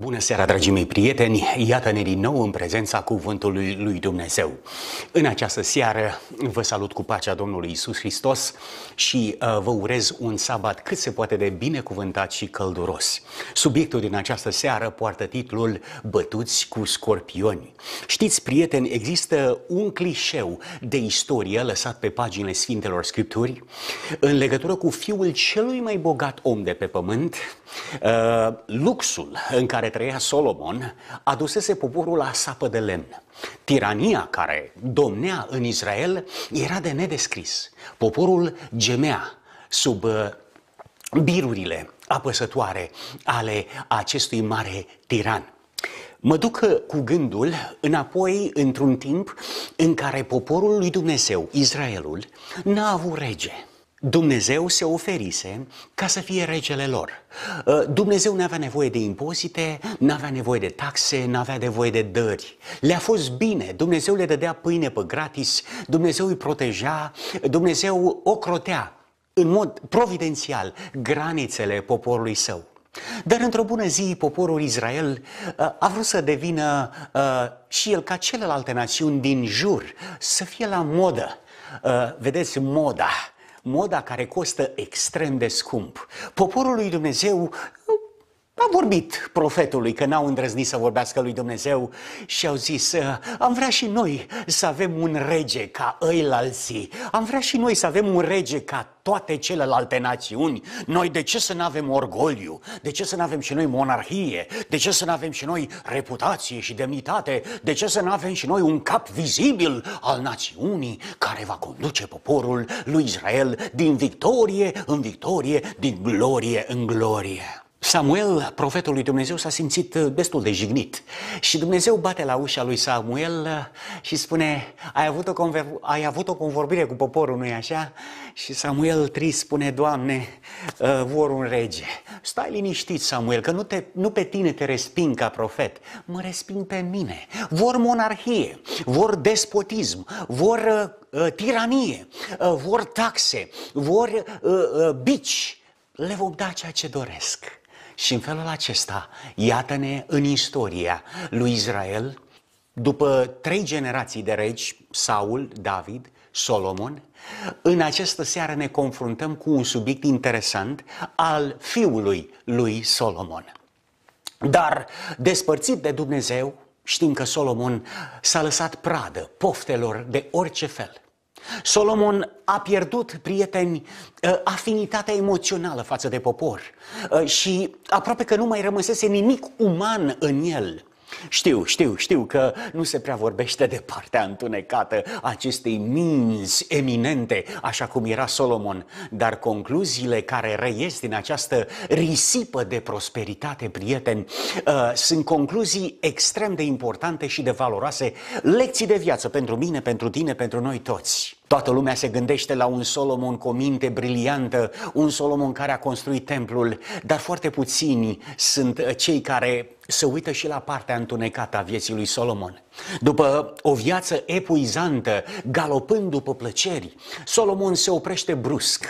Bună seara, dragii mei prieteni! Iată-ne din nou în prezența Cuvântului lui Dumnezeu. În această seară vă salut cu pacea Domnului Isus Hristos și uh, vă urez un sabat cât se poate de binecuvântat și călduros. Subiectul din această seară poartă titlul Bătuți cu scorpioni. Știți, prieteni, există un clișeu de istorie lăsat pe paginile Sfintelor Scripturi în legătură cu fiul celui mai bogat om de pe pământ, uh, luxul în care care trăia Solomon adusese poporul la sapă de lemn. Tirania care domnea în Israel era de nedescris. Poporul gemea sub uh, birurile apăsătoare ale acestui mare tiran. Mă duc uh, cu gândul înapoi într-un timp în care poporul lui Dumnezeu, Israelul, n-a avut rege. Dumnezeu se oferise ca să fie regele lor. Uh, Dumnezeu nu avea nevoie de impozite, nu avea nevoie de taxe, nu avea nevoie de dări. Le-a fost bine, Dumnezeu le dădea pâine pe gratis, Dumnezeu îi proteja, Dumnezeu ocrotea în mod providențial granițele poporului său. Dar într-o bună zi, poporul Israel uh, a vrut să devină uh, și el ca celelalte națiuni din jur, să fie la modă. Vedeți, moda moda care costă extrem de scump. Poporul lui Dumnezeu a vorbit profetului, că n-au îndrăznit să vorbească lui Dumnezeu și au zis, uh, am vrea și noi să avem un rege ca ei alții, am vrea și noi să avem un rege ca toate celelalte națiuni. Noi de ce să nu avem orgoliu? De ce să nu avem și noi monarhie? De ce să nu avem și noi reputație și demnitate? De ce să nu avem și noi un cap vizibil al națiunii care va conduce poporul lui Israel din victorie în victorie, din glorie în glorie? Samuel, profetul lui Dumnezeu, s-a simțit uh, destul de jignit și Dumnezeu bate la ușa lui Samuel uh, și spune, ai avut o, conver- ai avut o convorbire cu poporul, nu-i așa? Și Samuel trist spune, Doamne, uh, vor un rege. Stai liniștit, Samuel, că nu, te, nu pe tine te resping ca profet, mă resping pe mine. Vor monarhie, vor despotism, vor uh, tiranie, uh, vor taxe, vor uh, uh, bici le vom da ceea ce doresc. Și în felul acesta, iată-ne în istoria lui Israel, după trei generații de regi, Saul, David, Solomon, în această seară ne confruntăm cu un subiect interesant al fiului lui Solomon. Dar despărțit de Dumnezeu, știm că Solomon s-a lăsat pradă poftelor de orice fel. Solomon a pierdut, prieteni, uh, afinitatea emoțională față de popor uh, și aproape că nu mai rămăsese nimic uman în el. Știu, știu, știu că nu se prea vorbește de partea întunecată acestei minți eminente, așa cum era Solomon, dar concluziile care reiesc din această risipă de prosperitate, prieteni, uh, sunt concluzii extrem de importante și de valoroase, lecții de viață pentru mine, pentru tine, pentru noi toți. Toată lumea se gândește la un Solomon cu o minte briliantă, un Solomon care a construit templul, dar foarte puțini sunt cei care se uită și la partea întunecată a vieții lui Solomon. După o viață epuizantă, galopând după plăceri, Solomon se oprește brusc.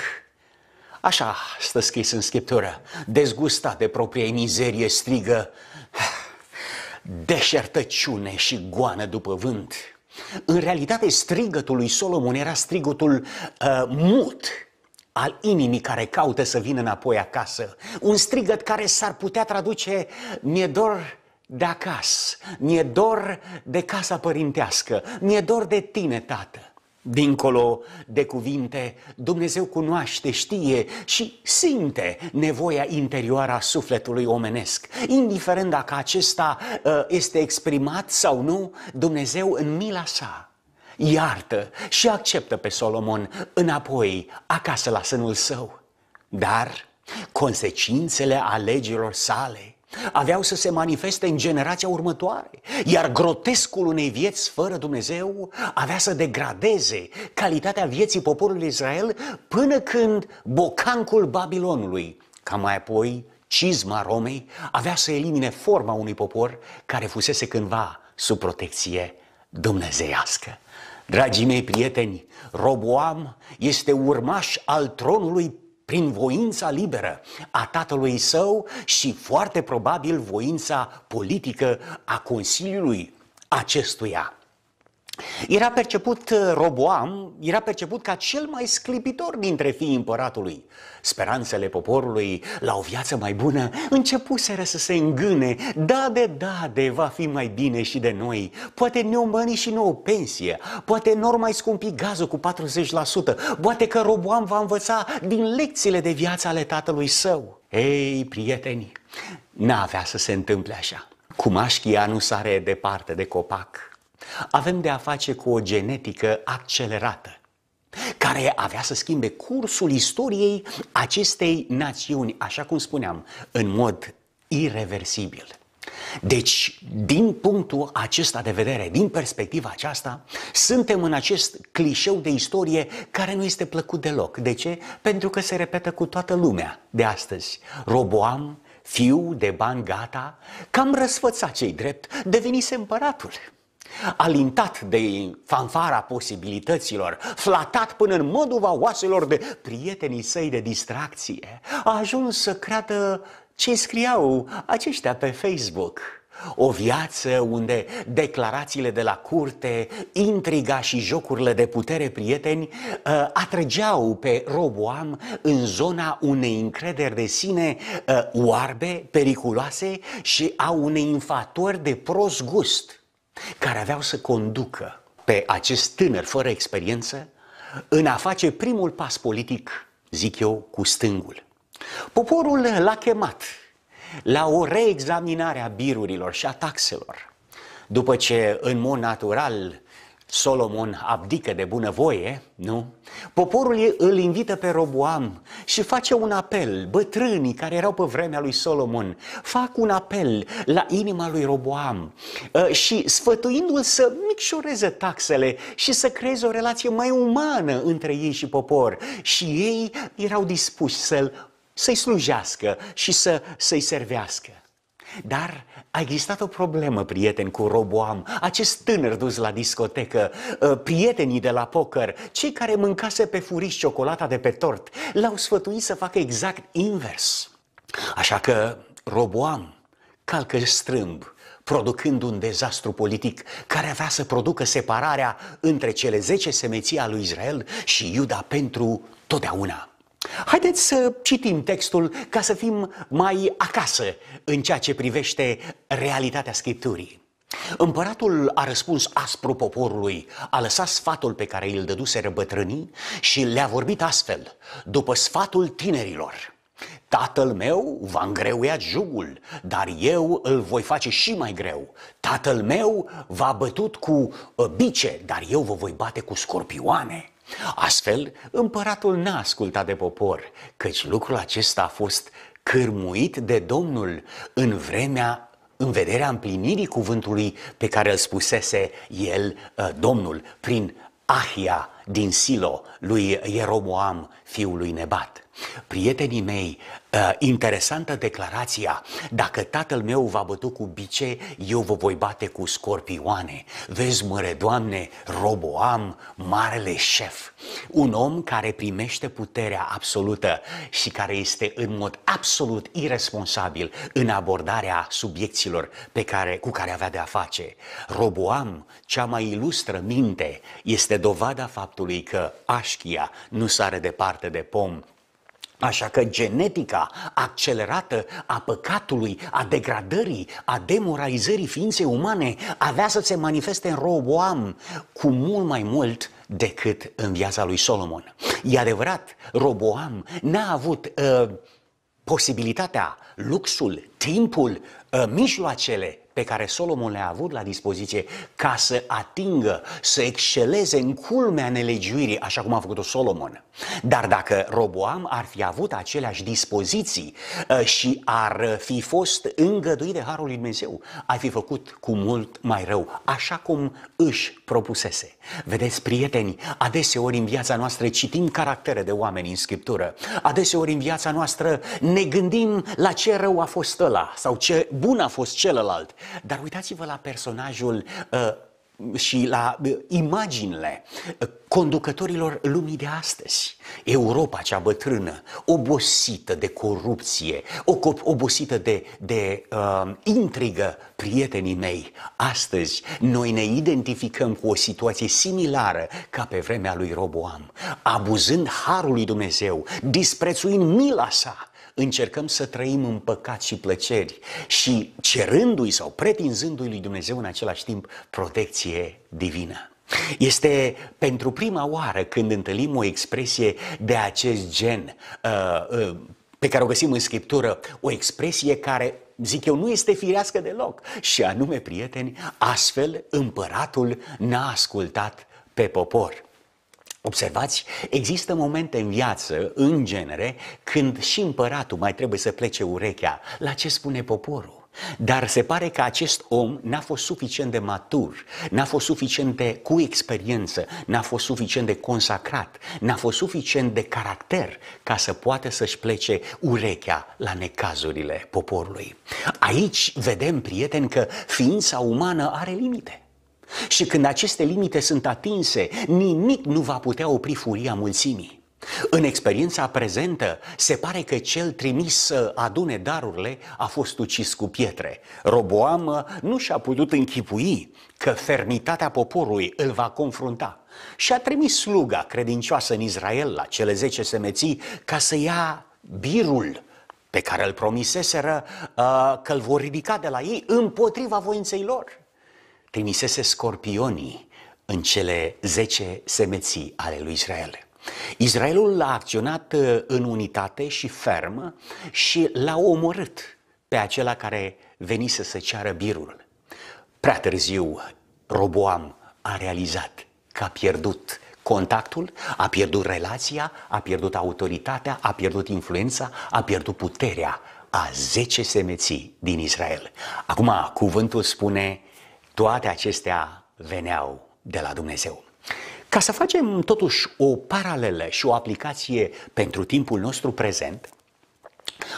Așa stă scris în Scriptură, dezgustat de propria mizerie strigă, ah, deșertăciune și goană după vânt. În realitate, strigătul lui Solomon era strigătul uh, mut al inimii care caută să vină înapoi acasă. Un strigăt care s-ar putea traduce, mi-e dor de acasă, mi-e dor de casa părintească, mi-e dor de tine, tată. Dincolo de cuvinte, Dumnezeu cunoaște, știe și simte nevoia interioară a sufletului omenesc. Indiferent dacă acesta ă, este exprimat sau nu, Dumnezeu în mila sa iartă și acceptă pe Solomon înapoi acasă la sânul său. Dar consecințele alegerilor sale aveau să se manifeste în generația următoare, iar grotescul unei vieți fără Dumnezeu avea să degradeze calitatea vieții poporului Israel până când bocancul Babilonului, ca mai apoi cizma Romei, avea să elimine forma unui popor care fusese cândva sub protecție dumnezeiască. Dragii mei prieteni, Roboam este urmaș al tronului prin voința liberă a tatălui său și foarte probabil voința politică a Consiliului acestuia. Era perceput uh, Roboam, era perceput ca cel mai sclipitor dintre fiii împăratului. Speranțele poporului la o viață mai bună începuseră să se îngâne. Da de da de va fi mai bine și de noi. Poate ne omăni și nouă pensie. Poate nu mai scumpi gazul cu 40%. Poate că Roboam va învăța din lecțiile de viață ale tatălui său. Ei, prieteni, n-avea să se întâmple așa. Cumașchia nu sare departe de copac. Avem de a face cu o genetică accelerată, care avea să schimbe cursul istoriei acestei națiuni, așa cum spuneam, în mod irreversibil. Deci, din punctul acesta de vedere, din perspectiva aceasta, suntem în acest clișeu de istorie care nu este plăcut deloc. De ce? Pentru că se repetă cu toată lumea de astăzi. Roboam, fiu de bani gata, cam răsfățat cei drept, devenise împăratul. Alintat de fanfara posibilităților, flatat până în măduva oaselor de prietenii săi de distracție, a ajuns să creadă ce scriau aceștia pe Facebook. O viață unde declarațiile de la curte, intriga și jocurile de putere prieteni ă, atrăgeau pe Roboam în zona unei încrederi de sine ă, oarbe, periculoase și a unei infatori de prost gust care aveau să conducă pe acest tânăr fără experiență în a face primul pas politic, zic eu, cu stângul. Poporul l-a chemat la o reexaminare a birurilor și a taxelor, după ce, în mod natural, Solomon abdică de bunăvoie, nu? Poporul îl invită pe Roboam și face un apel. Bătrânii care erau pe vremea lui Solomon fac un apel la inima lui Roboam ă, și sfătuindu-l să micșoreze taxele și să creeze o relație mai umană între ei și popor. Și ei erau dispuși să-l, să-i slujească și să, să-i servească. Dar a existat o problemă, prieten, cu Roboam, acest tânăr dus la discotecă, ă, prietenii de la poker, cei care mâncase pe furiș ciocolata de pe tort, l-au sfătuit să facă exact invers. Așa că Roboam calcă strâmb, producând un dezastru politic care avea să producă separarea între cele zece semeții a lui Israel și Iuda pentru totdeauna. Haideți să citim textul ca să fim mai acasă în ceea ce privește realitatea Scripturii. Împăratul a răspuns aspru poporului, a lăsat sfatul pe care îl dăduse răbătrânii și le-a vorbit astfel, după sfatul tinerilor. Tatăl meu va îngreuia jugul, dar eu îl voi face și mai greu. Tatăl meu va bătut cu bice, dar eu vă voi bate cu scorpioane. Astfel, împăratul n-a ascultat de popor, căci lucrul acesta a fost cârmuit de Domnul în vremea în vederea împlinirii cuvântului pe care îl spusese el, ă, Domnul, prin Ahia din Silo lui Ieromoam, fiul lui Nebat. Prietenii mei, uh, interesantă declarația, dacă tatăl meu va bătu cu bice, eu vă voi bate cu scorpioane. Vezi, măre Doamne, Roboam, marele șef. Un om care primește puterea absolută și care este în mod absolut irresponsabil în abordarea subiecților pe care, cu care avea de a face. Roboam, cea mai ilustră minte, este dovada faptului că așchia nu sare departe de pom, Așa că genetica accelerată a păcatului, a degradării, a demoralizării ființei umane avea să se manifeste în Roboam cu mult mai mult decât în viața lui Solomon. E adevărat, Roboam n-a avut uh, posibilitatea, luxul, timpul, uh, mijloacele pe care Solomon le-a avut la dispoziție ca să atingă, să exceleze în culmea nelegiuirii, așa cum a făcut-o Solomon. Dar dacă Roboam ar fi avut aceleași dispoziții ă, și ar fi fost îngăduit de Harul lui Dumnezeu, ar fi făcut cu mult mai rău, așa cum își propusese. Vedeți, prieteni, adeseori în viața noastră citim caractere de oameni în Scriptură, adeseori în viața noastră ne gândim la ce rău a fost ăla sau ce bun a fost celălalt. Dar uitați-vă la personajul uh, și la imaginile conducătorilor lumii de astăzi. Europa cea bătrână, obosită de corupție, obosită de, de uh, intrigă, prietenii mei, astăzi noi ne identificăm cu o situație similară ca pe vremea lui Roboam, abuzând harul lui Dumnezeu, disprețuind mila sa, încercăm să trăim în păcat și plăceri și cerându-i sau pretinzându-i lui Dumnezeu în același timp protecție divină. Este pentru prima oară când întâlnim o expresie de acest gen, uh, uh, pe care o găsim în scriptură, o expresie care, zic eu, nu este firească deloc. Și anume, prieteni, astfel împăratul n-a ascultat pe popor. Observați, există momente în viață, în genere, când și împăratul mai trebuie să plece urechea la ce spune poporul. Dar se pare că acest om n-a fost suficient de matur, n-a fost suficient de cu experiență, n-a fost suficient de consacrat, n-a fost suficient de caracter ca să poată să-și plece urechea la necazurile poporului. Aici vedem, prieteni, că ființa umană are limite. Și când aceste limite sunt atinse, nimic nu va putea opri furia mulțimii. În experiența prezentă, se pare că cel trimis să adune darurile a fost ucis cu pietre. Roboam nu și-a putut închipui că fermitatea poporului îl va confrunta și a trimis sluga credincioasă în Israel la cele zece semeții ca să ia birul pe care îl promiseseră uh, că îl vor ridica de la ei împotriva voinței lor trimisese scorpionii în cele zece semeții ale lui Israel. Israelul a acționat uh, în unitate și ferm și l-a omorât pe acela care venise să ceară birul. Prea târziu, Roboam a realizat că a pierdut contactul, a pierdut relația, a pierdut autoritatea, a pierdut influența, a pierdut puterea a 10 semeții din Israel. Acum, cuvântul spune toate acestea veneau de la Dumnezeu. Ca să facem totuși o paralelă și o aplicație pentru timpul nostru prezent,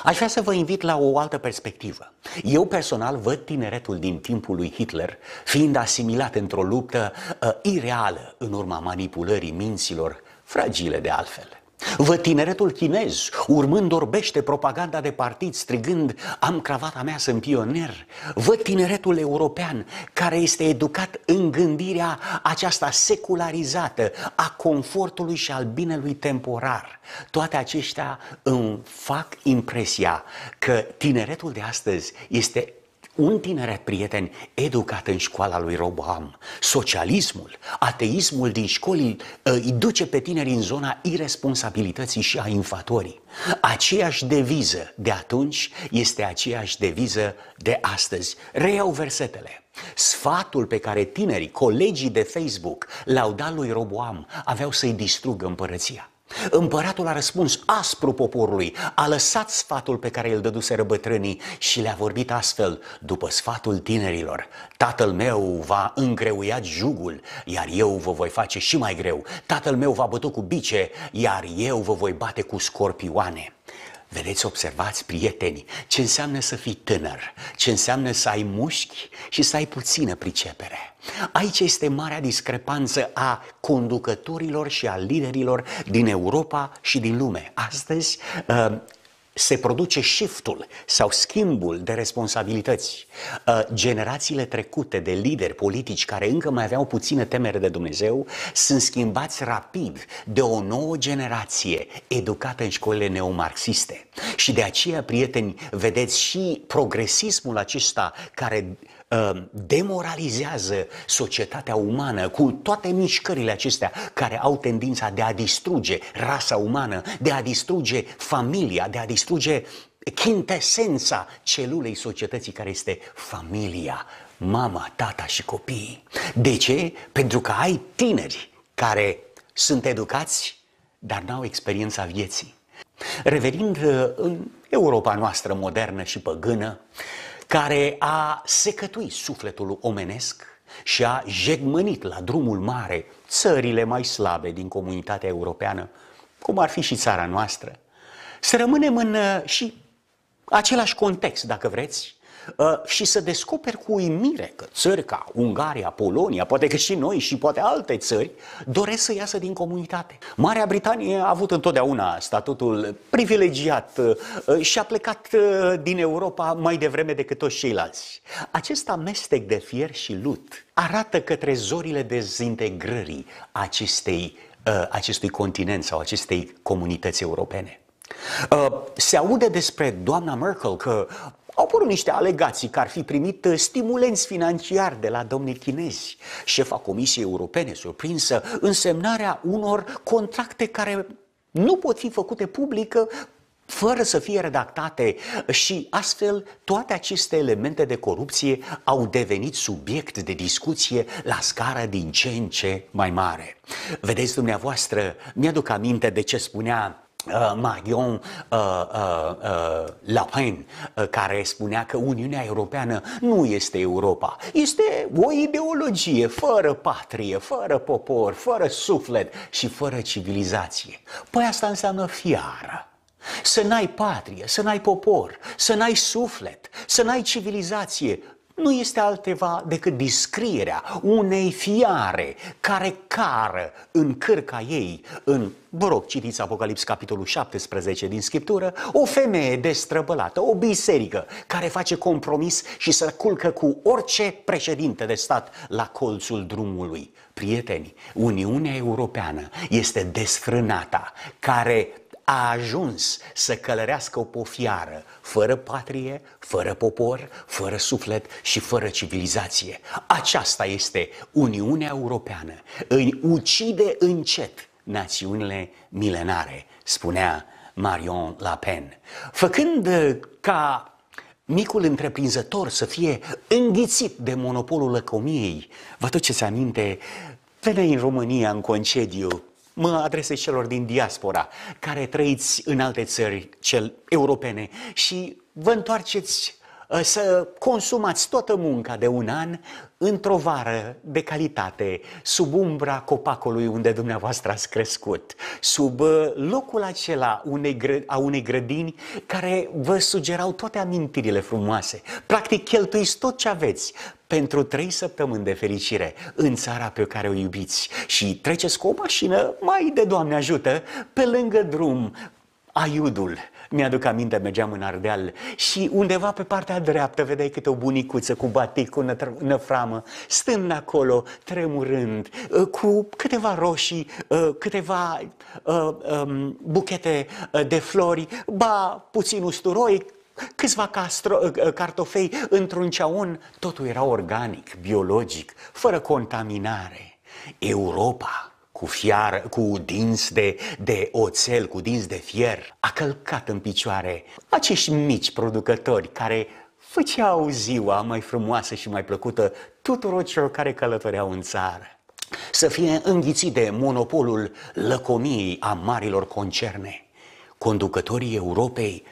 aș vrea să vă invit la o altă perspectivă. Eu personal văd tineretul din timpul lui Hitler fiind asimilat într-o luptă uh, ireală în urma manipulării minților fragile de altfel. Vă tineretul chinez urmând orbește propaganda de partid strigând am cravata mea, sunt pionier. Vă tineretul european care este educat în gândirea aceasta secularizată a confortului și al binelui temporar. Toate aceștia îmi fac impresia că tineretul de astăzi este un tineret prieten educat în școala lui Roboam, socialismul, ateismul din școli uh, îi duce pe tineri în zona irresponsabilității și a infatorii. Aceeași deviză de atunci este aceeași deviză de astăzi. Reiau versetele. Sfatul pe care tinerii, colegii de Facebook l-au dat lui Roboam, aveau să-i distrugă împărăția. Împăratul a răspuns aspru poporului, a lăsat sfatul pe care îl dăduse răbătrânii și le-a vorbit astfel, după sfatul tinerilor, tatăl meu va îngreuia jugul, iar eu vă voi face și mai greu, tatăl meu va bătu cu bice, iar eu vă voi bate cu scorpioane. Vedeți, observați, prieteni, ce înseamnă să fii tânăr, ce înseamnă să ai mușchi și să ai puțină pricepere. Aici este marea discrepanță a conducătorilor și a liderilor din Europa și din lume. Astăzi, uh, se produce shiftul sau schimbul de responsabilități. Uh, generațiile trecute de lideri politici care încă mai aveau puține temere de Dumnezeu sunt schimbați rapid de o nouă generație educată în școlile neomarxiste. Și de aceea, prieteni, vedeți și progresismul acesta care Um, demoralizează societatea umană cu toate mișcările acestea care au tendința de a distruge rasa umană, de a distruge familia, de a distruge chintesența celulei societății care este familia, mama, tata și copiii. De ce? Pentru că ai tineri care sunt educați, dar n-au experiența vieții. Revenind uh, în Europa noastră modernă și păgână, care a secătuit sufletul omenesc și a jegmănit la drumul mare țările mai slabe din comunitatea europeană, cum ar fi și țara noastră, să rămânem în uh, și același context, dacă vreți, Uh, și să descoperi cu uimire că țări ca Ungaria, Polonia, poate că și noi și poate alte țări doresc să iasă din comunitate. Marea Britanie a avut întotdeauna statutul privilegiat uh, uh, și a plecat din Europa mai devreme decât toți ceilalți. Acest amestec de fier și lut arată către zorile dezintegrării acestei, acestui continent sau acestei comunități europene. Se aude despre doamna Merkel că au apărut niște alegații că ar fi primit uh, stimulenți financiari de la domnii chinezi. Șefa Comisiei Europene, surprinsă, însemnarea unor contracte care nu pot fi făcute publică fără să fie redactate și astfel toate aceste elemente de corupție au devenit subiect de discuție la scară din ce în ce mai mare. Vedeți dumneavoastră, mi-aduc aminte de ce spunea Uh, Marion uh, uh, uh La Pen, uh, care spunea că Uniunea Europeană nu este Europa. Este o ideologie fără patrie, fără popor, fără suflet și fără civilizație. Păi asta înseamnă fiară. Să n-ai patrie, să n-ai popor, să n-ai suflet, să n-ai civilizație, nu este altceva decât descrierea unei fiare care cară în cârca ei, în, vă rog, citiți Apocalips capitolul 17 din Scriptură, o femeie destrăbălată, o biserică care face compromis și se culcă cu orice președinte de stat la colțul drumului. Prieteni, Uniunea Europeană este desfrânata care a ajuns să călărească o pofiară fără patrie, fără popor, fără suflet și fără civilizație. Aceasta este Uniunea Europeană. Îi ucide încet națiunile milenare, spunea Marion La Pen, făcând uh, ca micul întreprinzător să fie înghițit de monopolul lăcomiei. Vă se aminte, venea în România în concediu mă adresez celor din diaspora, care trăiți în alte țări cel europene și vă întoarceți uh, să consumați toată munca de un an într-o vară de calitate, sub umbra copacului unde dumneavoastră ați crescut, sub uh, locul acela unei gră, a unei grădini care vă sugerau toate amintirile frumoase. Practic, cheltuiți tot ce aveți pentru trei săptămâni de fericire în țara pe care o iubiți și treceți cu o mașină mai de Doamne ajută pe lângă drum aiudul. Mi-aduc aminte, mergeam în Ardeal și undeva pe partea dreaptă vedeai câte o bunicuță cu batic, cu năframă, stând acolo, tremurând, uh, cu câteva roșii, uh, câteva uh, um, buchete de flori, ba puțin usturoi, câțiva castro, cartofei într-un ceaun, totul era organic, biologic, fără contaminare. Europa cu, fiară, cu dinți de, de oțel, cu dinți de fier, a călcat în picioare acești mici producători care făceau ziua mai frumoasă și mai plăcută tuturor celor care călătoreau în țară. Să fie înghițit de monopolul lăcomiei a marilor concerne. Conducătorii Europei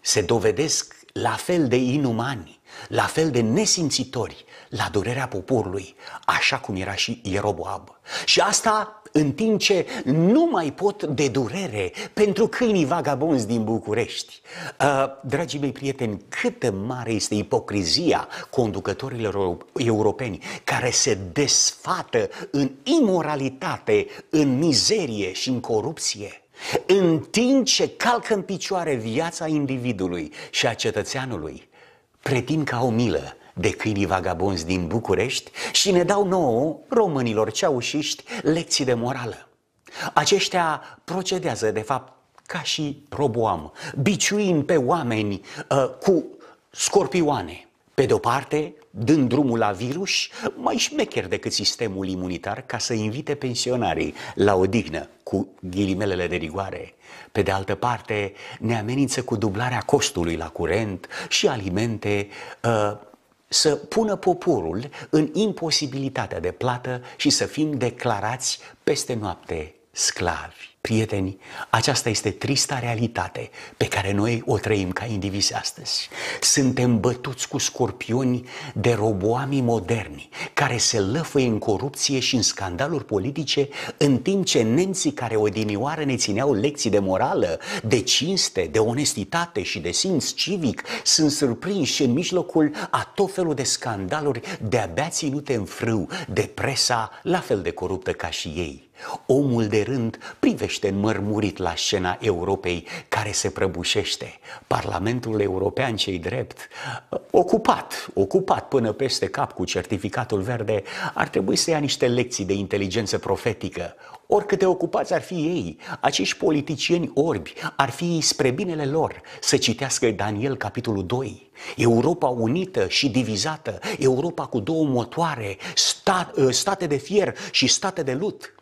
se dovedesc la fel de inumani, la fel de nesimțitori, la durerea poporului, așa cum era și Ieroboab. Și asta în timp ce nu mai pot de durere pentru câinii vagabonzi din București. Uh, dragii mei prieteni, câtă mare este ipocrizia conducătorilor europeni care se desfată în imoralitate, în mizerie și în corupție. În timp ce calcă în picioare viața individului și a cetățeanului, pretind ca o milă de câinii vagabonzi din București și ne dau nouă, românilor ceaușiști, lecții de morală. Aceștia procedează, de fapt, ca și Roboam, biciuind pe oameni uh, cu scorpioane. Pe de-o parte, dând drumul la virus, mai șmecher decât sistemul imunitar, ca să invite pensionarii la odihnă, cu ghilimelele de rigoare. Pe de altă parte, ne amenință cu dublarea costului la curent și alimente uh, să pună poporul în imposibilitatea de plată și să fim declarați peste noapte sclavi. Prieteni, aceasta este trista realitate pe care noi o trăim ca indivizi astăzi. Suntem bătuți cu scorpioni de roboami moderni, care se lăfăie în corupție și în scandaluri politice, în timp ce nemții care odinioară ne țineau lecții de morală, de cinste, de onestitate și de simț civic, sunt surprinși în mijlocul a tot felul de scandaluri de-abia ținute în frâu de presa la fel de coruptă ca și ei. Omul de rând privește înmărmurit la scena Europei care se prăbușește. Parlamentul European cei drept, ocupat, ocupat până peste cap cu certificatul verde, ar trebui să ia niște lecții de inteligență profetică. Oricâte ocupați ar fi ei, acești politicieni orbi ar fi spre binele lor să citească Daniel capitolul 2. Europa unită și divizată, Europa cu două motoare, state de fier și state de lut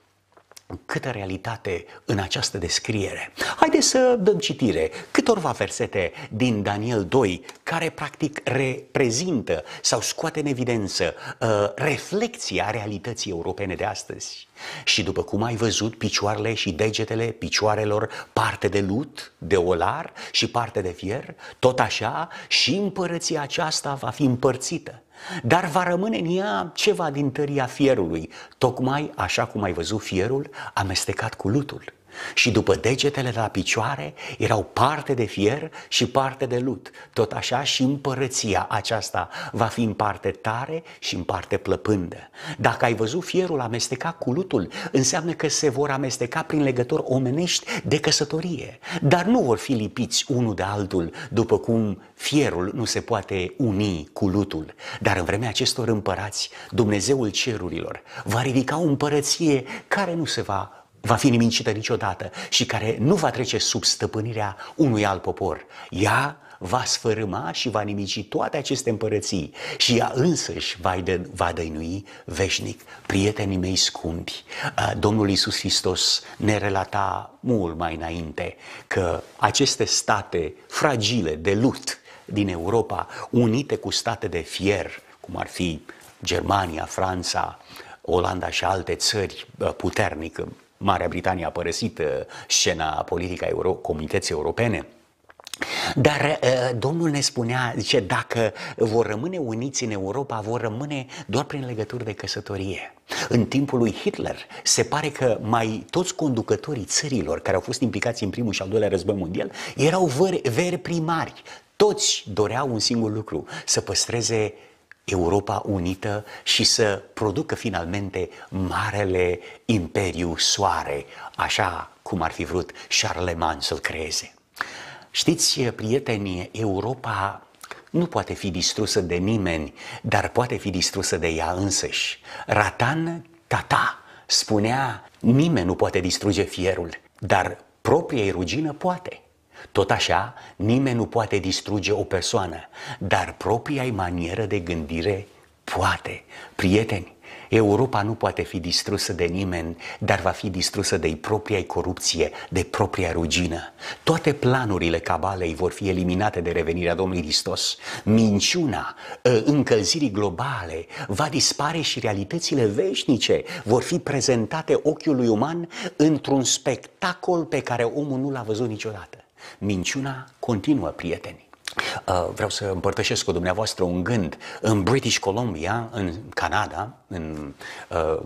câtă realitate în această descriere. Haideți să dăm citire câtorva versete din Daniel 2 care practic reprezintă sau scoate în evidență uh, reflexia realității europene de astăzi. Și după cum ai văzut, picioarele și degetele picioarelor, parte de lut, de olar și parte de fier, tot așa și împărăția aceasta va fi împărțită dar va rămâne în ea ceva din tăria fierului, tocmai așa cum ai văzut fierul amestecat cu lutul și după degetele de la picioare erau parte de fier și parte de lut. Tot așa și împărăția aceasta va fi în parte tare și în parte plăpândă. Dacă ai văzut fierul amestecat cu lutul, înseamnă că se vor amesteca prin legători omenești de căsătorie, dar nu vor fi lipiți unul de altul, după cum fierul nu se poate uni cu lutul. Dar în vremea acestor împărați, Dumnezeul cerurilor va ridica o împărăție care nu se va va fi nimicită niciodată și care nu va trece sub stăpânirea unui alt popor. Ea va sfărâma și va nimici toate aceste împărății și ea însăși va, de, va dăinui veșnic. Prietenii mei scumpi, Domnul Iisus Hristos ne relata mult mai înainte că aceste state fragile de lut din Europa, unite cu state de fier, cum ar fi Germania, Franța, Olanda și alte țări puternic Marea Britanie a părăsit uh, scena politică a Euro- Comunității Europene. Dar uh, Domnul ne spunea, zice, dacă vor rămâne uniți în Europa, vor rămâne doar prin legături de căsătorie. În timpul lui Hitler, se pare că mai toți conducătorii țărilor care au fost implicați în primul și al doilea război mondial erau veri, veri primari. Toți doreau un singur lucru, să păstreze Europa unită și să producă finalmente marele imperiu soare, așa cum ar fi vrut Charlemagne să-l creeze. Știți, prieteni, Europa nu poate fi distrusă de nimeni, dar poate fi distrusă de ea însăși. Ratan Tata spunea, nimeni nu poate distruge fierul, dar propria rugină poate. Tot așa, nimeni nu poate distruge o persoană, dar propria ei manieră de gândire poate. Prieteni, Europa nu poate fi distrusă de nimeni, dar va fi distrusă de propria corupție, de propria rugină. Toate planurile cabalei vor fi eliminate de revenirea Domnului Hristos. Minciuna ă, încălzirii globale va dispare și realitățile veșnice vor fi prezentate ochiului uman într-un spectacol pe care omul nu l-a văzut niciodată. Minciuna continuă, prieteni. Uh, vreau să împărtășesc cu dumneavoastră un gând. În British Columbia, în Canada, în uh,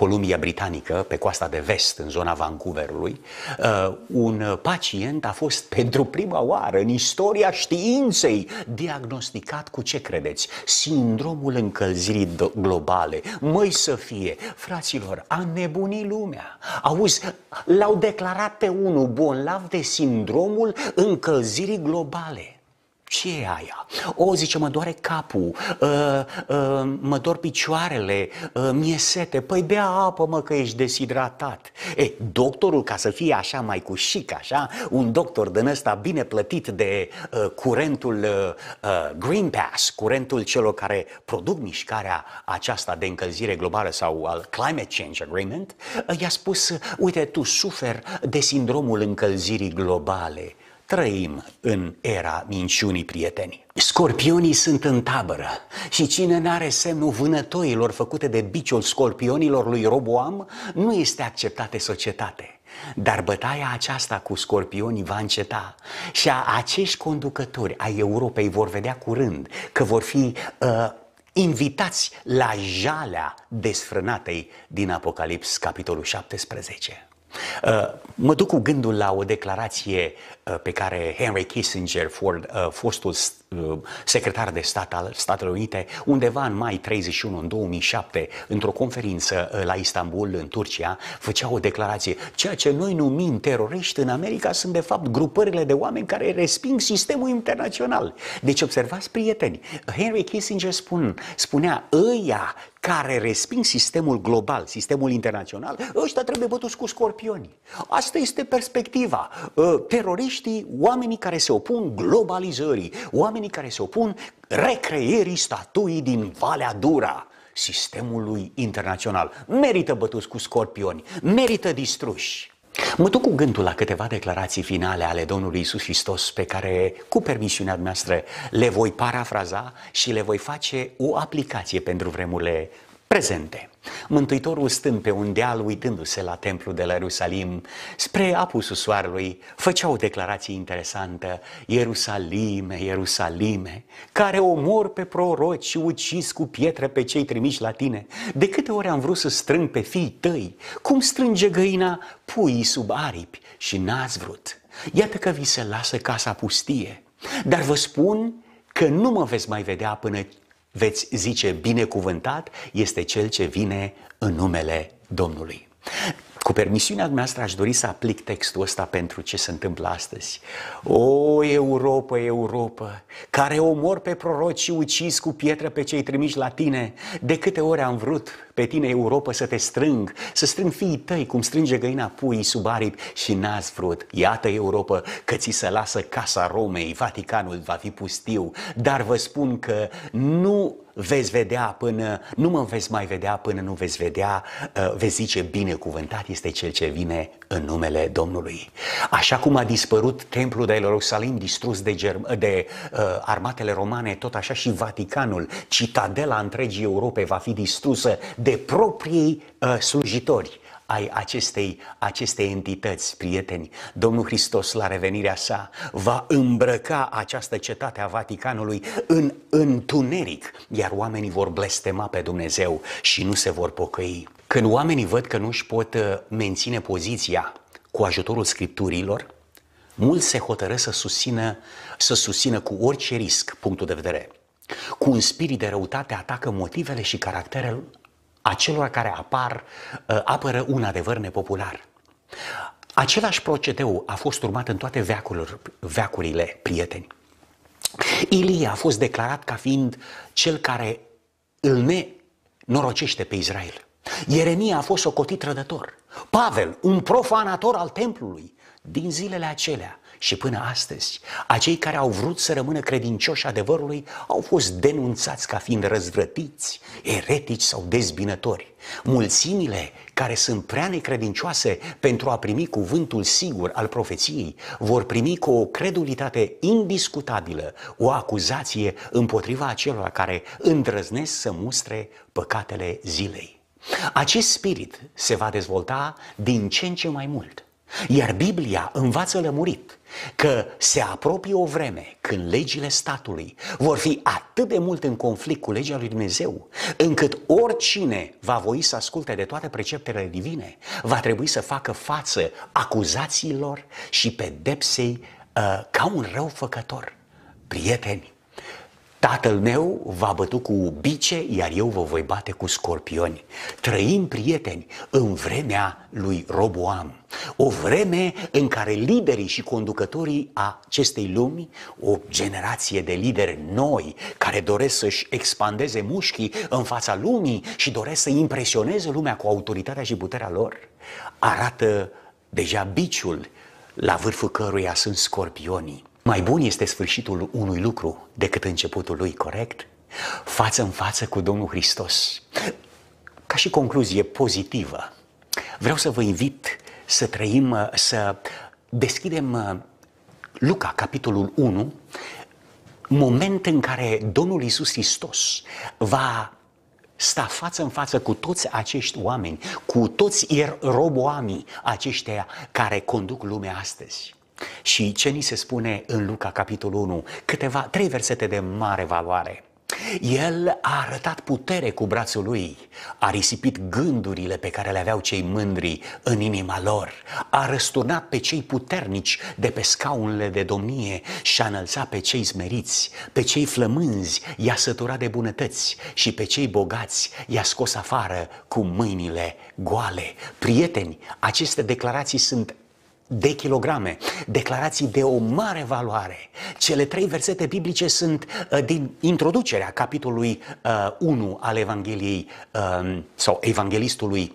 Columbia Britanică, pe coasta de vest, în zona Vancouverului, uh, un pacient a fost pentru prima oară în istoria științei diagnosticat cu ce credeți? Sindromul încălzirii globale. Măi să fie, fraților, a nebunit lumea. Auzi, l-au declarat pe unul bolnav de sindromul încălzirii globale ce e aia? O, zice, mă doare capul, uh, uh, mă dor picioarele, uh, mi-e sete. Păi bea apă, mă, că ești deshidratat. E, doctorul, ca să fie așa mai cu șic, așa, un doctor din ăsta bine plătit de uh, curentul uh, Green Pass, curentul celor care produc mișcarea aceasta de încălzire globală sau al Climate Change Agreement, uh, i-a spus, uite, tu suferi de sindromul încălzirii globale trăim în era minciunii prieteni. Scorpionii sunt în tabără și cine n-are semnul vânătoilor făcute de biciul scorpionilor lui Roboam nu este acceptat de societate. Dar bătaia aceasta cu scorpionii va înceta și a acești conducători ai Europei vor vedea curând că vor fi uh, invitați la jalea desfrânatei din Apocalips, capitolul 17. Uh, ă, Mă duc cu gândul la o declarație uh, pe care Henry Kissinger, Ford, uh, fostul uh, secretar de stat al Statelor Unite, undeva în mai 31, în 2007, într-o conferință la Istanbul, în Turcia, făcea o declarație. Ceea ce noi numim teroriști în America sunt, de fapt, grupările de oameni care resping sistemul internațional. Deci, observați, prieteni, Henry Kissinger spun, spunea, ăia care resping sistemul global, sistemul internațional, ăștia trebuie bătuți cu scorpioni. Asta Asta este perspectiva. Ă, teroriștii, oamenii care se opun globalizării, oamenii care se opun recreierii statuii din Valea Dura sistemului internațional. Merită bătuți cu scorpioni, merită distruși. Mă duc cu gândul la câteva declarații finale ale Domnului Isus Hristos pe care, cu permisiunea noastră, le voi parafraza și le voi face o aplicație pentru vremurile prezente. Mântuitorul stând pe un deal uitându-se la templu de la Ierusalim, spre apusul soarelui, făcea o declarație interesantă, Ierusalime, Ierusalime, care omor pe proroci și ucis cu pietre pe cei trimiși la tine. De câte ori am vrut să strâng pe fii tăi, cum strânge găina puii sub aripi și n-ați vrut. Iată că vi se lasă casa pustie, dar vă spun că nu mă veți mai vedea până veți zice binecuvântat este cel ce vine în numele Domnului. Cu permisiunea dumneavoastră aș dori să aplic textul ăsta pentru ce se întâmplă astăzi. O, Europa, Europa, care omor pe proroci și ucis cu pietră pe cei trimiși la tine, de câte ori am vrut pe tine, Europa, să te strâng, să strâng fiii tăi cum strânge găina puii sub aripi și n-ați vrut. Iată, Europa, că ți se lasă casa Romei, Vaticanul va fi pustiu, dar vă spun că nu veți vedea până, nu mă veți mai vedea până nu veți vedea, uh, veți zice binecuvântat este cel ce vine în numele Domnului. Așa cum a dispărut templul de Ierusalim distrus de, germ- de uh, armatele romane, tot așa și Vaticanul, citadela întregii Europe va fi distrusă de proprii uh, slujitori ai acestei, acestei entități, prieteni. Domnul Hristos, la revenirea sa, va îmbrăca această cetate a Vaticanului în întuneric, iar oamenii vor blestema pe Dumnezeu și nu se vor pocăi. Când oamenii văd că nu își pot uh, menține poziția cu ajutorul scripturilor, mulți se hotărăsc să susțină, să susțină cu orice risc punctul de vedere. Cu un spirit de răutate atacă motivele și caracterul acelora care apar, uh, apără un adevăr nepopular. Același procedeu a fost urmat în toate veacurile, prieteni. Ilie a fost declarat ca fiind cel care îl ne norocește pe Israel. Ieremia a fost socotit trădător. Pavel, un profanator al templului, din zilele acelea, și până astăzi, acei care au vrut să rămână credincioși adevărului au fost denunțați ca fiind răzvrătiți, eretici sau dezbinători. Mulțimile care sunt prea necredincioase pentru a primi cuvântul sigur al profeției vor primi cu o credulitate indiscutabilă o acuzație împotriva acelora care îndrăznesc să mustre păcatele zilei. Acest spirit se va dezvolta din ce în ce mai mult – iar Biblia învață lămurit că se apropie o vreme când legile statului vor fi atât de mult în conflict cu legea lui Dumnezeu, încât oricine va voi să asculte de toate preceptele divine, va trebui să facă față acuzațiilor și pedepsei uh, ca un răufăcător. Prieteni, Tatăl meu va bătu cu bice, iar eu vă voi bate cu scorpioni. Trăim, prieteni, în vremea lui Roboam. O vreme în care liderii și conducătorii acestei lumi, o generație de lideri noi care doresc să-și expandeze mușchii în fața lumii și doresc să impresioneze lumea cu autoritatea și puterea lor, arată deja biciul la vârful căruia sunt scorpionii. Mai bun este sfârșitul unui lucru decât începutul lui, corect? Față în față cu Domnul Hristos. Ca și concluzie pozitivă, vreau să vă invit să trăim, să deschidem uh, Luca, capitolul 1, moment în care Domnul Isus Hristos va sta față în față cu toți acești oameni, cu toți roboamii aceștia care conduc lumea astăzi. Și ce ni se spune în Luca, capitolul 1? Câteva, trei versete de mare valoare. El a arătat putere cu brațul lui, a risipit gândurile pe care le aveau cei mândri în inima lor, a răsturnat pe cei puternici de pe scaunele de domnie și a înălțat pe cei smeriți, pe cei flămânzi i-a săturat de bunătăți și pe cei bogați i-a scos afară cu mâinile goale. Prieteni, aceste declarații sunt de kilograme, declarații de o mare valoare. Cele trei versete biblice sunt uh, din introducerea capitolului 1 uh, al Evangheliei uh, sau Evanghelistului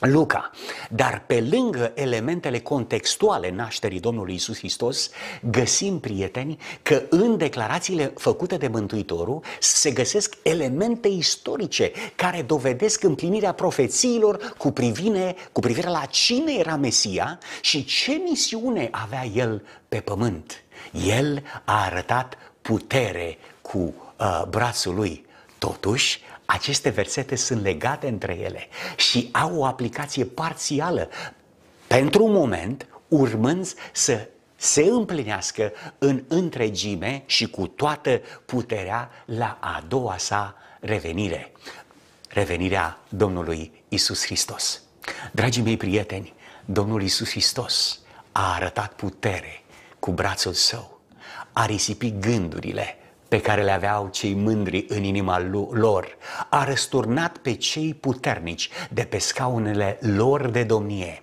Luca. Dar pe lângă elementele contextuale nașterii Domnului Isus Hristos, găsim, prieteni, că în declarațiile făcute de Mântuitorul se găsesc elemente istorice care dovedesc împlinirea profețiilor cu privire, cu privire la cine era Mesia și ce misiune avea el pe pământ. El a arătat putere cu uh, brațul lui. Totuși, aceste versete sunt legate între ele și au o aplicație parțială pentru un moment, urmând să se împlinească în întregime și cu toată puterea la a doua sa revenire, revenirea Domnului Isus Hristos. Dragii mei prieteni, Domnul Isus Hristos a arătat putere cu brațul său, a risipit gândurile pe care le aveau cei mândri în inima lor, a răsturnat pe cei puternici de pe scaunele lor de domnie,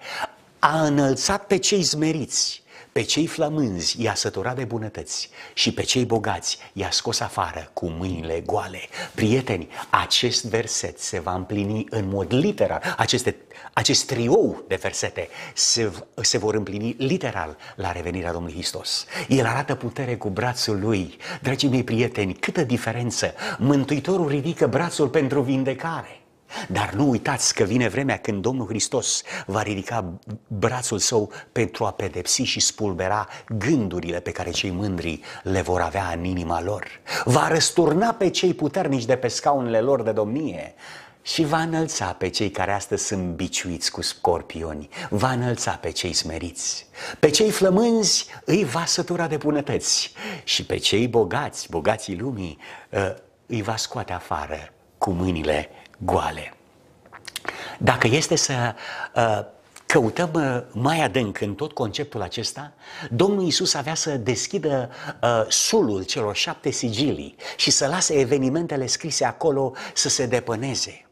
a înălțat pe cei zmeriți pe cei flămânzi i-a săturat de bunătăți și pe cei bogați i-a scos afară cu mâinile goale. Prieteni, acest verset se va împlini în mod literal. Aceste, acest triou de versete se, se vor împlini literal la revenirea Domnului Hristos. El arată putere cu brațul lui. Dragii mei prieteni, câtă diferență! Mântuitorul ridică brațul pentru vindecare. Dar nu uitați că vine vremea când Domnul Hristos va ridica brațul său pentru a pedepsi și spulbera gândurile pe care cei mândri le vor avea în inima lor. Va răsturna pe cei puternici de pe scaunele lor de domnie și va înălța pe cei care astăzi sunt biciuiți cu scorpioni, va înălța pe cei smeriți, pe cei flămânzi îi va sătura de bunătăți și pe cei bogați, bogații lumii, ă, îi va scoate afară cu mâinile goale. Dacă este să uh, căutăm uh, mai adânc în tot conceptul acesta, Domnul Isus avea să deschidă uh, sulul celor șapte sigilii și să lase evenimentele scrise acolo să se depăneze.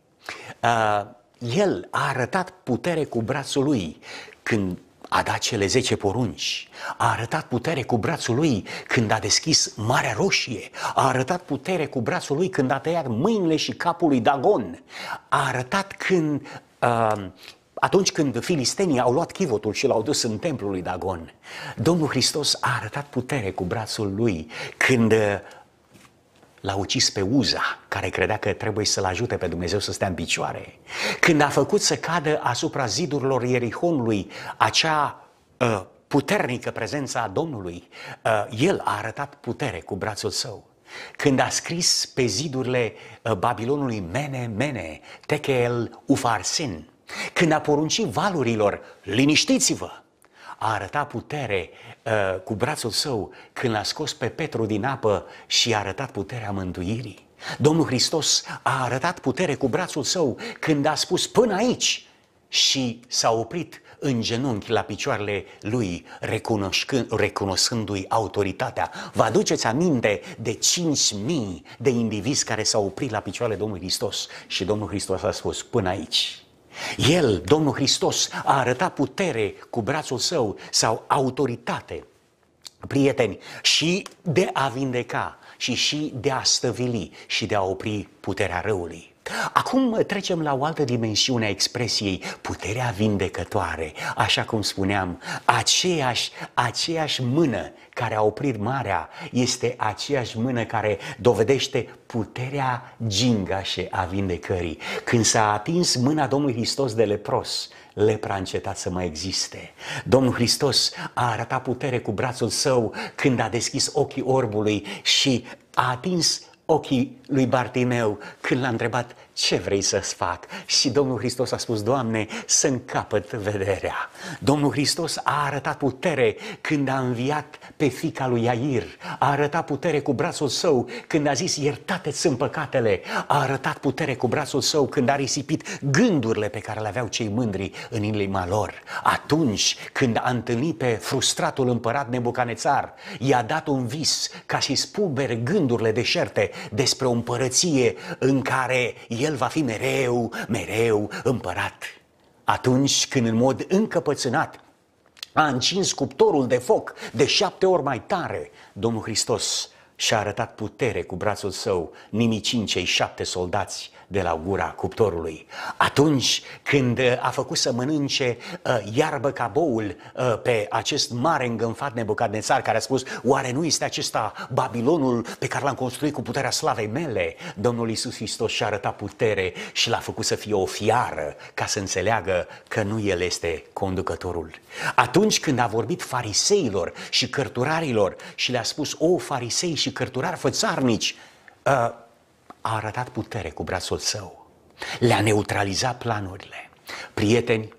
el a arătat putere cu brațul lui când a dat cele zece porunci, a arătat putere cu brațul lui când a deschis Marea Roșie, a arătat putere cu brațul lui când a tăiat mâinile și capul lui Dagon, a arătat când, uh, atunci când filistenii au luat chivotul și l-au dus în templul lui Dagon. Domnul Hristos a arătat putere cu brațul lui când uh, l-a ucis pe Uza, care credea că trebuie să-l ajute pe Dumnezeu să stea în picioare. Când a făcut să cadă asupra zidurilor Ierihonului acea uh, puternică prezența a Domnului, uh, el a arătat putere cu brațul său. Când a scris pe zidurile ă, Babilonului Mene, Mene, Tekel, Ufarsin, când a poruncit valurilor, liniștiți-vă, a arătat putere Eh, cu brațul său când l-a scos pe Petru din apă și a arătat puterea mântuirii. Domnul Hristos a arătat putere cu brațul său când a spus până aici și s-a oprit în genunchi la picioarele lui, recunoscându-i autoritatea. Vă aduceți aminte de 5.000 de indivizi care s-au oprit la picioarele Domnului Hristos și Domnul Hristos a spus până aici. El, Domnul Hristos, a arătat putere cu brațul său sau autoritate, prieteni, și de a vindeca și și de a stăvili și de a opri puterea răului. Acum trecem la o altă dimensiune a expresiei, puterea vindecătoare, așa cum spuneam, aceeași, aceeași mână care a oprit marea este aceeași mână care dovedește puterea gingașe a vindecării. Când s-a atins mâna Domnului Hristos de lepros, lepra a încetat să mai existe. Domnul Hristos a arătat putere cu brațul său când a deschis ochii orbului și a atins ochii lui Bartimeu când l-a întrebat ce vrei să fac? Și Domnul Hristos a spus, Doamne, să încapăt vederea. Domnul Hristos a arătat putere când a înviat pe fica lui Iair. A arătat putere cu brațul său când a zis, iertate sunt păcatele. A arătat putere cu brațul său când a risipit gândurile pe care le aveau cei mândri în inima lor. Atunci când a întâlnit pe frustratul împărat Nebucanețar, i-a dat un vis ca și spuber gândurile deșerte despre o împărăție în care el va fi mereu, mereu împărat. Atunci când în mod încăpățânat a încins cuptorul de foc de șapte ori mai tare, Domnul Hristos și-a arătat putere cu brațul său, nimicind cei șapte soldați de la gura cuptorului. Atunci când uh, a făcut să mănânce uh, iarbă ca boul uh, pe acest mare îngânfat nebucadnețar care a spus, oare nu este acesta Babilonul pe care l-am construit cu puterea slavei mele? Domnul Iisus Hristos și-a arătat putere și l-a făcut să fie o fiară ca să înțeleagă că nu el este conducătorul. Atunci când a vorbit fariseilor și cărturarilor și le-a spus, o farisei și cărturari fățarnici, Uh, a arătat putere cu brațul său. Le-a neutralizat planurile. Prieteni,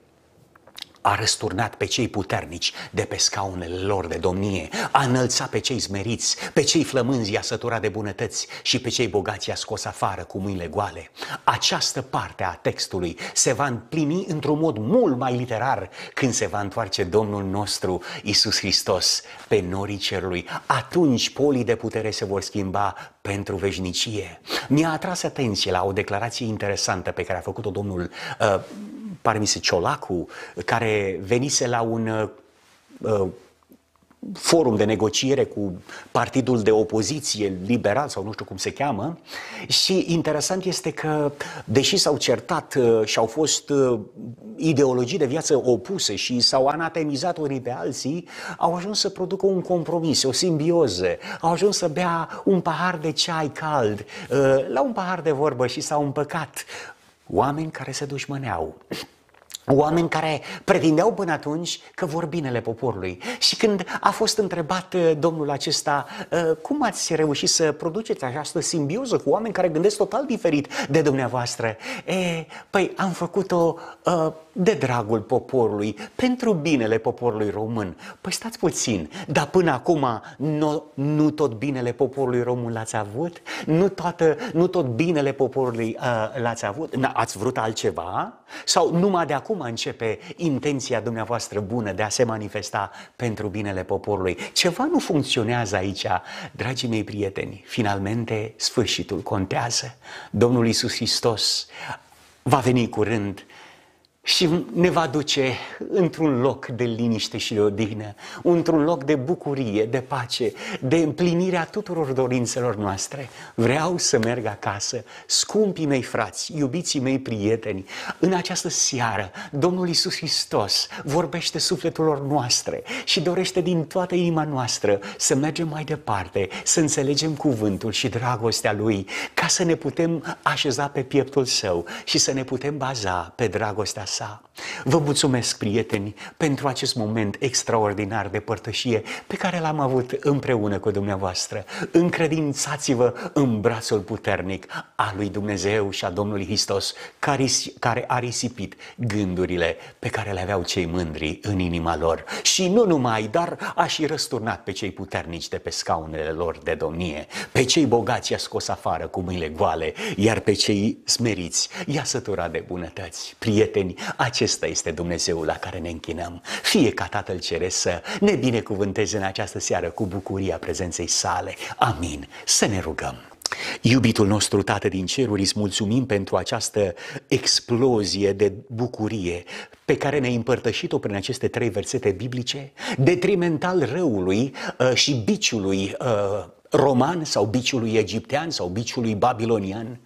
a răsturnat pe cei puternici de pe scaunele lor de domnie, a înălțat pe cei zmeriți, pe cei flămânzi a săturat de bunătăți și pe cei bogați a scos afară cu mâinile goale. Această parte a textului se va împlini într-un mod mult mai literar când se va întoarce Domnul nostru Isus Hristos pe norii cerului. Atunci polii de putere se vor schimba pentru veșnicie. Mi-a atras atenție la o declarație interesantă pe care a făcut-o Domnul uh, Parmise Ciolacu, care venise la un uh, uh, forum de negociere cu partidul de opoziție liberal sau nu știu cum se cheamă și interesant este că deși s-au certat uh, și au fost uh, ideologii de viață opuse și s-au anatemizat unii pe alții, au ajuns să producă un compromis, o simbioză, au ajuns să bea un pahar de ceai cald, la un pahar de vorbă și s-au împăcat Oameni care se dușmăneau. Oameni care pretindeau până atunci că vor binele poporului. Și când a fost întrebat uh, domnul acesta, uh, cum ați reușit să produceți această simbioză cu oameni care gândesc total diferit de dumneavoastră? E, păi am făcut-o uh, de dragul poporului, pentru binele poporului român. Păi stați puțin, dar până acum nu, nu tot binele poporului român l-ați avut? Nu, toată, nu tot binele poporului uh, l-ați avut? N- ați vrut altceva? Sau numai de acum începe intenția dumneavoastră bună de a se manifesta pentru binele poporului? Ceva nu funcționează aici, dragii mei prieteni. Finalmente, sfârșitul contează. Domnul Isus Hristos va veni curând și ne va duce într-un loc de liniște și de odihnă, într-un loc de bucurie, de pace, de împlinirea tuturor dorințelor noastre. Vreau să merg acasă, scumpii mei frați, iubiții mei prieteni, în această seară Domnul Isus Hristos vorbește sufletelor noastre și dorește din toată inima noastră să mergem mai departe, să înțelegem cuvântul și dragostea Lui, ca să ne putem așeza pe pieptul Său și să ne putem baza pe dragostea sa. Vă mulțumesc, prieteni, pentru acest moment extraordinar de părtășie pe care l-am avut împreună cu dumneavoastră. Încredințați-vă în brațul puternic al lui Dumnezeu și a Domnului Hristos, care a risipit gândurile pe care le aveau cei mândri în inima lor. Și nu numai, dar a și răsturnat pe cei puternici de pe scaunele lor de domnie. Pe cei bogați i-a scos afară cu mâinile goale, iar pe cei smeriți i-a săturat de bunătăți. Prieteni, acesta este Dumnezeul la care ne închinăm. Fie ca Tatăl Ceresc să ne binecuvânteze în această seară cu bucuria prezenței sale. Amin. Să ne rugăm. Iubitul nostru Tată din ceruri, îți mulțumim pentru această explozie de bucurie pe care ne-ai împărtășit-o prin aceste trei versete biblice, detrimental răului uh, și biciului uh, roman sau biciului egiptean sau biciului babilonian,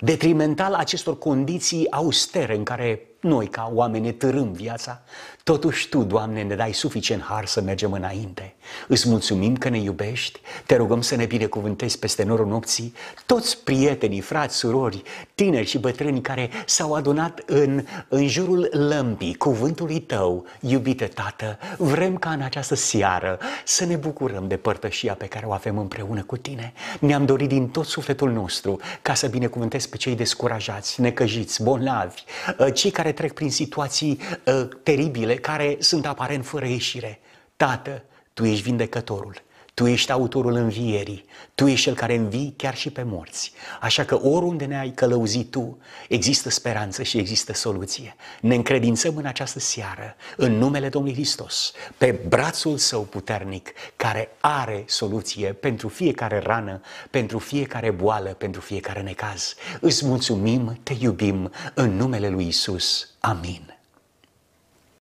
detrimental acestor condiții austere în care noi ca oameni ne târâm viața, totuși Tu, Doamne, ne dai suficient har să mergem înainte. Îți mulțumim că ne iubești, te rugăm să ne binecuvântezi peste norul nopții toți prietenii, frați, surori, tineri și bătrâni care s-au adunat în, în jurul lămpii cuvântului tău, iubite Tată, vrem ca în această seară să ne bucurăm de părtășia pe care o avem împreună cu tine. Ne-am dorit din tot sufletul nostru ca să binecuvântezi pe cei descurajați, necăjiți, bolnavi, ă, cei care trec prin situații ă, teribile, care sunt aparent fără ieșire. Tată, tu ești vindecătorul. Tu ești autorul învierii, Tu ești cel care învii chiar și pe morți. Așa că oriunde ne-ai călăuzit Tu, există speranță și există soluție. Ne încredințăm în această seară, în numele Domnului Hristos, pe brațul Său puternic, care are soluție pentru fiecare rană, pentru fiecare boală, pentru fiecare necaz. Îți mulțumim, te iubim, în numele Lui Isus. Amin.